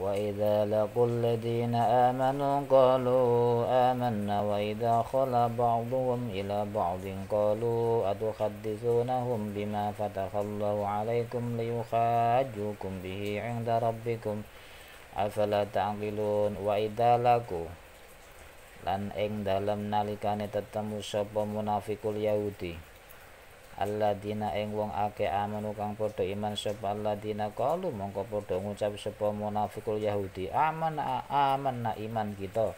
وإذا لقوا الذين آمنوا قالوا آمنا وإذا خلا بعضهم إلى بعض قالوا أتحدثونهم بما فتح الله عليكم ليخاجوكم به عند ربكم أفلا تعقلون وإذا لقوا لن إن دلم nalikane tetemu sapa منافق اليهودي alladzina ing wong ake amanu kang padha iman Allah dina kalu mongko padha ngucap sapa munafikul yahudi aman na iman kita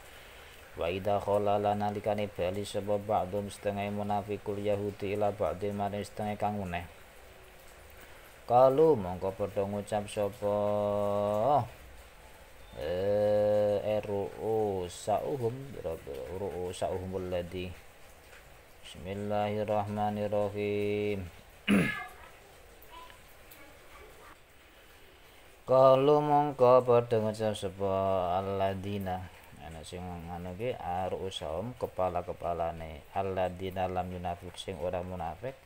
wa idza lana likani bali sapa ba'dhum setengah munafikul yahudi ila ba'dhi maring setengah kang meneh qalu mongko padha ngucap sapa eh ruu sa'uhum alladzi Bismillahirrahmanirrahim. Kalu mongko padha ngucap sapa alladzina ana sing ngono ki arusahum kepala-kepalane alladzina lam yunafik sing ora munafik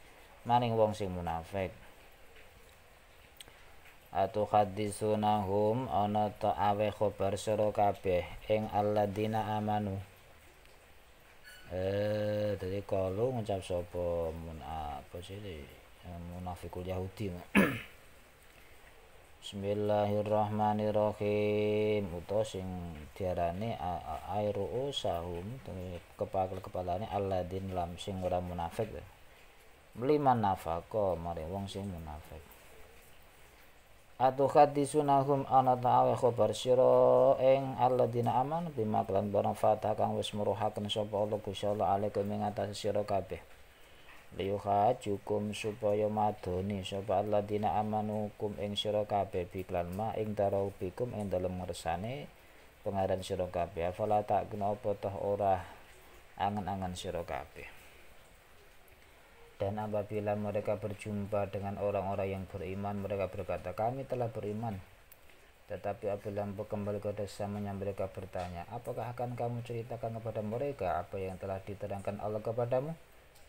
maning wong sing munafik atau hadisunahum ana ta awe khobar sira kabeh ing alladzina amanu eh dari kalau ngucap sapa mun apa sih munafikul yahudi Bismillahirrahmanirrahim utawa sing diarani airu sahum kepala kepalane Aladin lam sing ora munafik liman nafaqo mare wong sing munafik atuhadisunahum ana ta'awa khabar sira ing alladzina aman bima klan barang fatah kang wis muruhaken sapa Allah Gusti Allah alaikum ing atase sira kabeh liyuha cukum supaya madoni sapa alladzina amanukum ing siro kabeh biklan ma ing darau bikum ing dalem ngersane pengaran siro kabeh afala tak kena ora angan-angan siro kabeh dan apabila mereka berjumpa dengan orang-orang yang beriman, mereka berkata, kami telah beriman. Tetapi apabila kembali ke desa mereka bertanya, apakah akan kamu ceritakan kepada mereka apa yang telah diterangkan Allah kepadamu?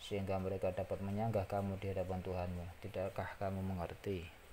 Sehingga mereka dapat menyanggah kamu di hadapan Tuhanmu. Tidakkah kamu mengerti?